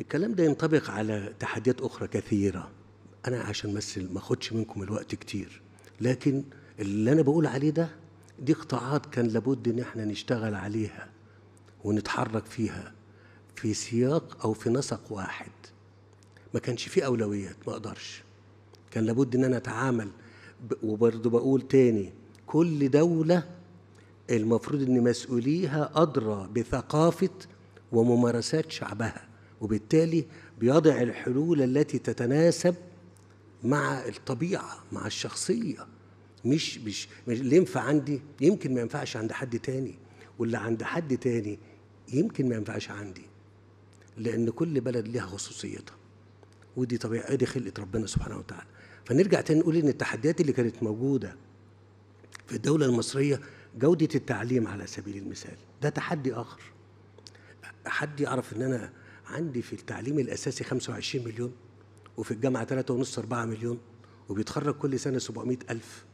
الكلام ده ينطبق على تحديات أخرى كثيرة أنا عشان مثل ما أخدش منكم الوقت كتير لكن اللي أنا بقول عليه ده دي قطاعات كان لابد إن إحنا نشتغل عليها ونتحرك فيها في سياق أو في نسق واحد ما كانش فيه أولويات ما أقدرش كان لابد إن أنا أتعامل وبرضه بقول تاني كل دولة المفروض إن مسؤوليها أدرى بثقافة وممارسات شعبها وبالتالي بيضع الحلول التي تتناسب مع الطبيعة مع الشخصية مش مش, مش اللي ينفع عندي يمكن ما ينفعش عند حد تاني واللي عند حد تاني يمكن ما ينفعش عندي لأن كل بلد لها خصوصيتها ودي طبيعة دي خلقة ربنا سبحانه وتعالى فنرجع تاني نقول إن التحديات اللي كانت موجودة في الدولة المصرية جودة التعليم على سبيل المثال ده تحدي آخر حد يعرف إن أنا عندي في التعليم الاساسي 25 مليون وفي الجامعه 3.5 4 مليون وبيتخرج كل سنه 700 الف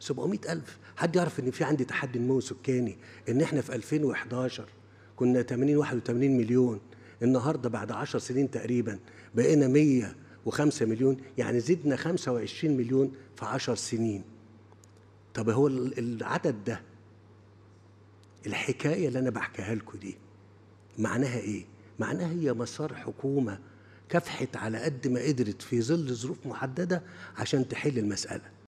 700 ألف حد يعرف إن في عندي تحدي نمو سكاني إن إحنا في 2011 كنا 80 81 مليون النهارده بعد 10 سنين تقريبا بقينا 105 مليون يعني زدنا 25 مليون في 10 سنين طب هو العدد ده الحكايه اللي انا بحكيها لكم دي معناها ايه؟ معناها هي مسار حكومه كافحت على قد ما قدرت في ظل ظروف محدده عشان تحل المساله